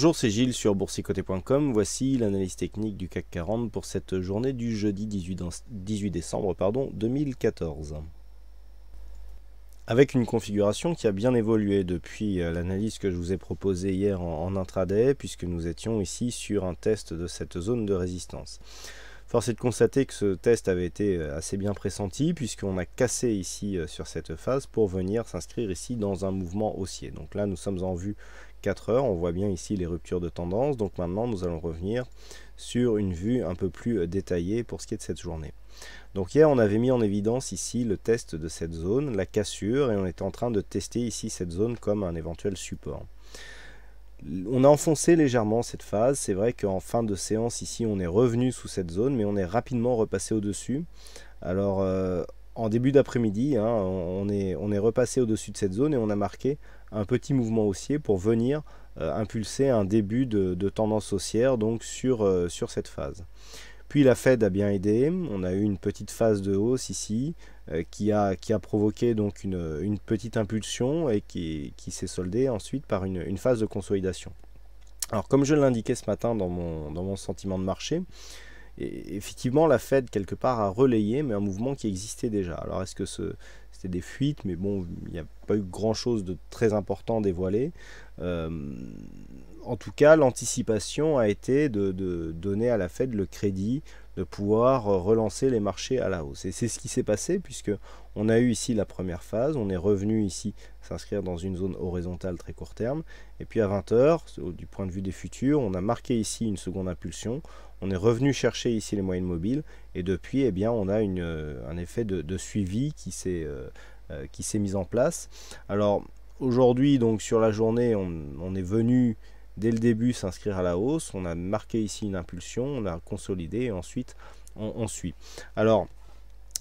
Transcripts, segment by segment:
Bonjour, c'est Gilles sur boursicoté.com. Voici l'analyse technique du CAC 40 pour cette journée du jeudi 18, décembre 2014. Avec une configuration qui a bien évolué depuis euh, l'analyse que je vous ai proposée hier en intraday, puisque nous étions ici sur un test de cette zone de résistance. Force est de constater que ce test avait été euh, assez bien pressenti puisqu'on a cassé ici euh, sur cette phase pour venir s'inscrire ici dans un mouvement haussier. Donc là nous sommes en vue 4 heures, on voit bien ici les ruptures de tendance. Donc maintenant nous allons revenir sur une vue un peu plus euh, détaillée pour ce qui est de cette journée. Donc hier on avait mis en évidence ici le test de cette zone, la cassure, et on est en train de tester ici cette zone comme un éventuel support. On a enfoncé légèrement cette phase. C'est vrai qu'en fin de séance, ici, on est revenu sous cette zone, mais on est rapidement repassé au-dessus. Alors, euh, en début d'après-midi, hein, on, est, repassé au-dessus de cette zone et on a marqué un petit mouvement haussier pour venir euh, impulser un début de, tendance haussière donc euh, sur cette phase. Puis la Fed a bien aidé, on a eu une petite phase de hausse ici, euh, qui, a, qui a provoqué donc une, une petite impulsion et qui, qui s'est soldée ensuite par une, une, phase de consolidation. Alors comme je l'indiquais ce matin dans mon, dans mon sentiment de marché, e, effectivement, la Fed, quelque part, a relayé, mais un mouvement qui existait déjà. Alors, est-ce que ce, c'était des fuites Mais bon, il n'y a pas eu grand-chose de très important dévoilé. Euh, en tout cas, l'anticipation a été de, donner à la Fed le crédit de pouvoir euh, relancer les marchés à la hausse. Et c'est ce qui s'est passé puisque on a eu ici la première phase, on est revenu ici s'inscrire dans une zone horizontale très court terme. Et puis à 20h, du point de vue des futurs, on a marqué ici une seconde impulsion, on est revenu chercher ici les moyennes mobiles et depuis, eh bien, on a euh, un effet de, suivi euh, qui s'est mis en place. Alors aujourd'hui, donc sur la journée, on est venu dès le début s'inscrire à la hausse. On a marqué ici une impulsion, on a consolidé et ensuite on, suit. Alors,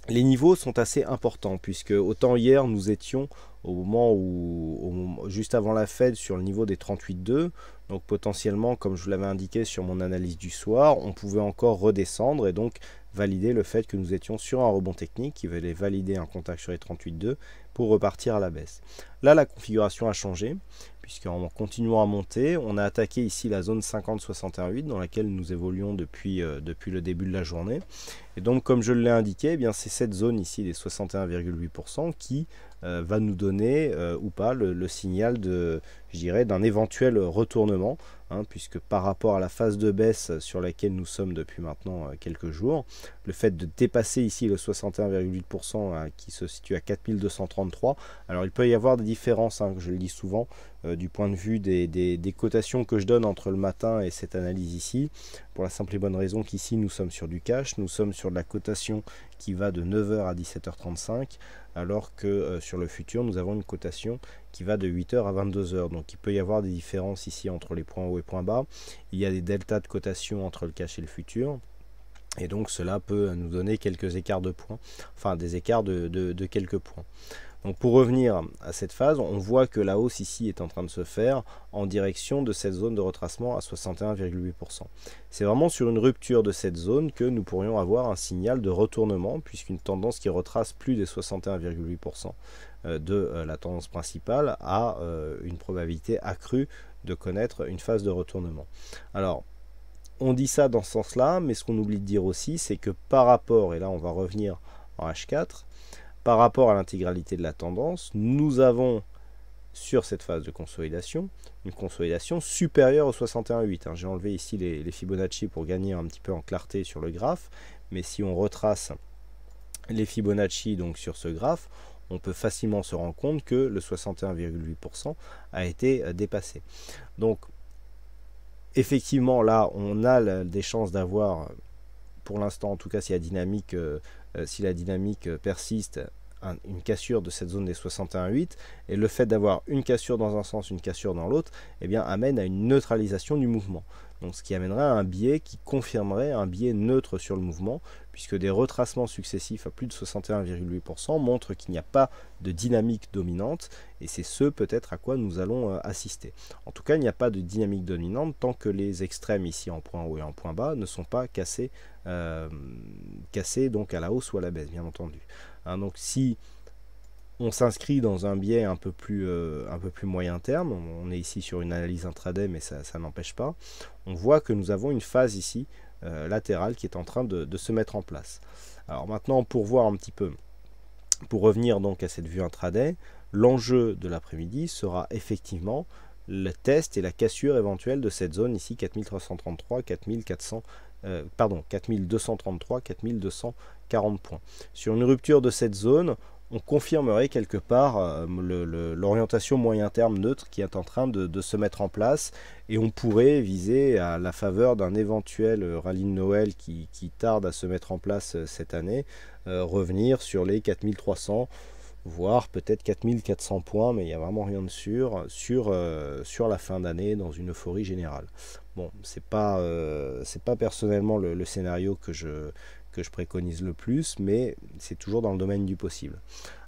les niveaux sont assez importants puisque autant hier nous étions au moment où, juste avant la Fed sur le niveau des 38,2, donc potentiellement comme je vous l'avais indiqué sur mon analyse du soir, on pouvait encore redescendre et donc valider le fait que nous étions sur un rebond technique qui venait valider un contact sur les 38,2 pour repartir à la baisse. Là la configuration a changé puisqu'en continuant à monter, on a attaqué ici la zone 50-61-8 dans laquelle nous évoluons depuis, euh, depuis le début de la journée. Et donc, comme je l'ai indiqué, eh c'est cette zone ici des 61,8% qui euh, va nous donner euh, ou pas le, signal d'un éventuel retournement, hein, puisque par rapport à la phase de baisse sur laquelle nous sommes depuis maintenant euh, quelques jours, le fait de dépasser ici le 61,8% hein, qui se situe à 4233, alors il peut y avoir des différences, hein, je le dis souvent, du point de vue des, des, cotations que je donne entre le matin et cette analyse ici pour la simple et bonne raison qu'ici nous sommes sur du cash, nous sommes sur de la cotation qui va de 9h à 17h35, alors que euh, sur le futur nous avons une cotation qui va de 8h à 22h. Donc il peut y avoir des différences ici entre les points hauts et points bas, il y a des deltas de cotation entre le cash et le futur. Et donc cela peut nous donner quelques écarts de points, enfin des écarts de quelques points. Donc pour revenir à cette phase, on voit que la hausse ici est en train de se faire en direction de cette zone de retracement à 61,8%. C'est vraiment sur une rupture de cette zone que nous pourrions avoir un signal de retournement puisqu'une tendance qui retrace plus des 61,8% euh, de euh, la tendance principale a euh, une probabilité accrue de connaître une phase de retournement. Alors, on dit ça dans ce sens-là, mais ce qu'on oublie de dire aussi, c'est que par rapport, et là on va revenir en H4, par rapport à l'intégralité de la tendance, nous avons sur cette phase de consolidation, une consolidation supérieure au 61,8. Hein, j'ai enlevé ici les, Fibonacci pour gagner un petit peu en clarté sur le graphe, mais si on retrace les Fibonacci donc sur ce graphe, on peut facilement se rendre compte que le 61,8% a été euh, dépassé. Donc effectivement là, on a des chances d'avoir, pour l'instant en tout cas la dynamique, si la dynamique euh, euh, persiste, une cassure de cette zone des 61,8 et le fait d'avoir une cassure dans un sens, une cassure dans l'autre, eh bien amène à une neutralisation du mouvement. Donc ce qui amènerait à un biais qui confirmerait un biais neutre sur le mouvement, puisque des retracements successifs à plus de 61,8% montrent qu'il n'y a pas de dynamique dominante, et c'est ce peut-être à quoi nous allons euh, assister. En tout cas, il n'y a pas de dynamique dominante tant que les extrêmes ici en point haut et en point bas ne sont pas cassés, euh, cassés donc à la hausse ou à la baisse, bien entendu. Hein, donc si on s'inscrit dans un biais un peu plus, euh, moyen terme, on est ici sur une analyse intraday mais ça, n'empêche pas, on voit que nous avons une phase ici euh, latérale qui est en train de, se mettre en place. Alors maintenant pour voir un petit peu, pour revenir donc à cette vue intraday, l'enjeu de l'après-midi sera effectivement le test et la cassure éventuelle de cette zone ici 4333, 4400, euh, pardon 4233, 4200 40 points. Sur une rupture de cette zone, on confirmerait quelque part euh, l'orientation moyen terme neutre qui est en train de, se mettre en place et on pourrait viser à la faveur d'un éventuel euh, rallye de Noël qui, tarde à se mettre en place euh, cette année, revenir sur les 4300 voire peut-être 4400 points, mais il n'y a vraiment rien de sûr, sur, la fin d'année dans une euphorie générale. Bon, c'est pas, pas personnellement le, scénario que je, je préconise le plus, mais c'est toujours dans le domaine du possible.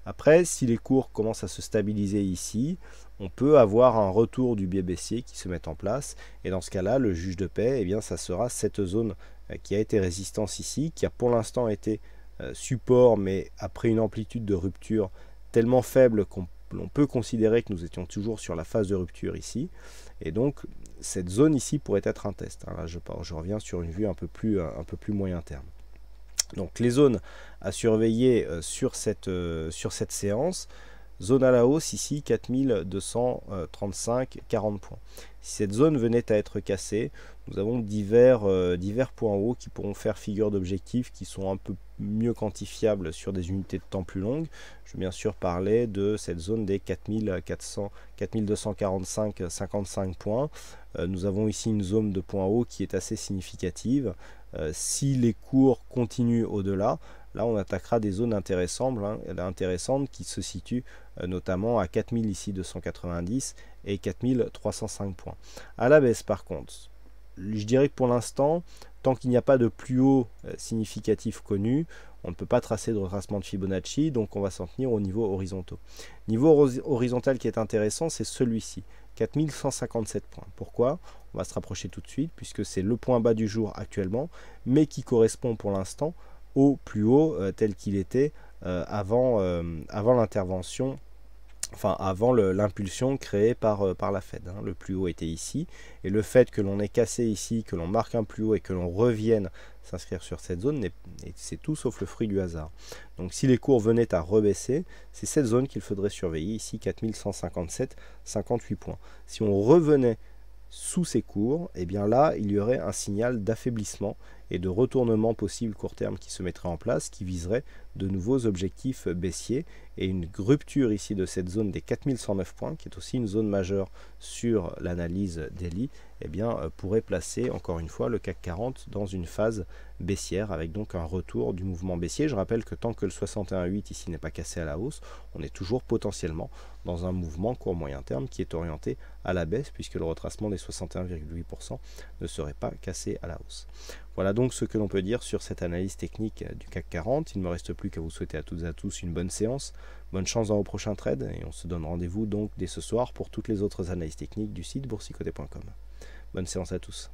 Après, si les cours commencent à se stabiliser ici, on peut avoir un retour du biais baissier qui se met en place, et dans ce cas-là, le juge de paix, et eh bien, ça sera cette zone euh, qui a été résistance ici, qui a pour l'instant été euh, support, mais après une amplitude de rupture tellement faible qu'on peut considérer que nous étions toujours sur la phase de rupture ici. Et donc, cette zone ici pourrait être un test. Hein, là, je, je reviens sur une vue un peu plus, un peu plus moyen terme. Donc les zones à surveiller euh, sur cette, euh, sur cette séance. Zone à la hausse ici 4235, 40 euh, points. Si cette zone venait à être cassée, nous avons divers, euh, divers points hauts qui pourront faire figure d'objectifs qui sont un peu mieux quantifiables sur des unités de temps plus longues. Je vais bien sûr parler de cette zone des 4245, 55 points. Euh, nous avons ici une zone de points hauts qui est assez significative. si les cours continuent au-delà, là on attaquera des zones intéressantes, hein, intéressantes qui se situent euh, notamment à 4000 290 et 4305 points. À la baisse par contre, je dirais que pour l'instant, tant qu'il n'y a pas de plus haut euh, significatif connu, on ne peut pas tracer de retracement de Fibonacci, donc on va s'en tenir au niveau horizontaux. Niveau horizontal qui est intéressant, c'est celui-ci, 4157 points. Pourquoi On va se rapprocher tout de suite, puisque c'est le point bas du jour actuellement, mais qui correspond pour l'instant au plus haut euh, tel qu'il était avant, avant l'intervention enfin avant l'impulsion créée par, euh, par, la Fed. Hein. Le plus haut était ici, et le fait que l'on ait cassé ici, que l'on marque un plus haut et que l'on revienne s'inscrire sur cette zone, c'est tout sauf le fruit du hasard. Donc si les cours venaient à rebaisser, c'est cette zone qu'il faudrait surveiller, ici 4157, 58 points. Si on revenait sous ces cours, et eh bien là, il y aurait un signal d'affaiblissement et de retournements possibles court terme qui se mettraient en place, qui viseraient de nouveaux objectifs baissiers et une rupture ici de cette zone des 4109 points, qui est aussi une zone majeure sur l'analyse daily, eh bien, euh, pourrait placer encore une fois le CAC 40 dans une phase baissière avec donc un retour du mouvement baissier. Je rappelle que tant que le 61,8 ici n'est pas cassé à la hausse, on est toujours potentiellement dans un mouvement court moyen terme qui est orienté à la baisse puisque le retracement des 61,8% ne serait pas cassé à la hausse. Voilà donc ce que l'on peut dire sur cette analyse technique euh, du CAC 40. Il ne me reste plus qu'à vous souhaiter à toutes et à tous une bonne séance, bonne chance dans vos prochains trades et on se donne rendez-vous donc dès ce soir pour toutes les autres analyses techniques du site boursicoté.com. Bonne séance à tous.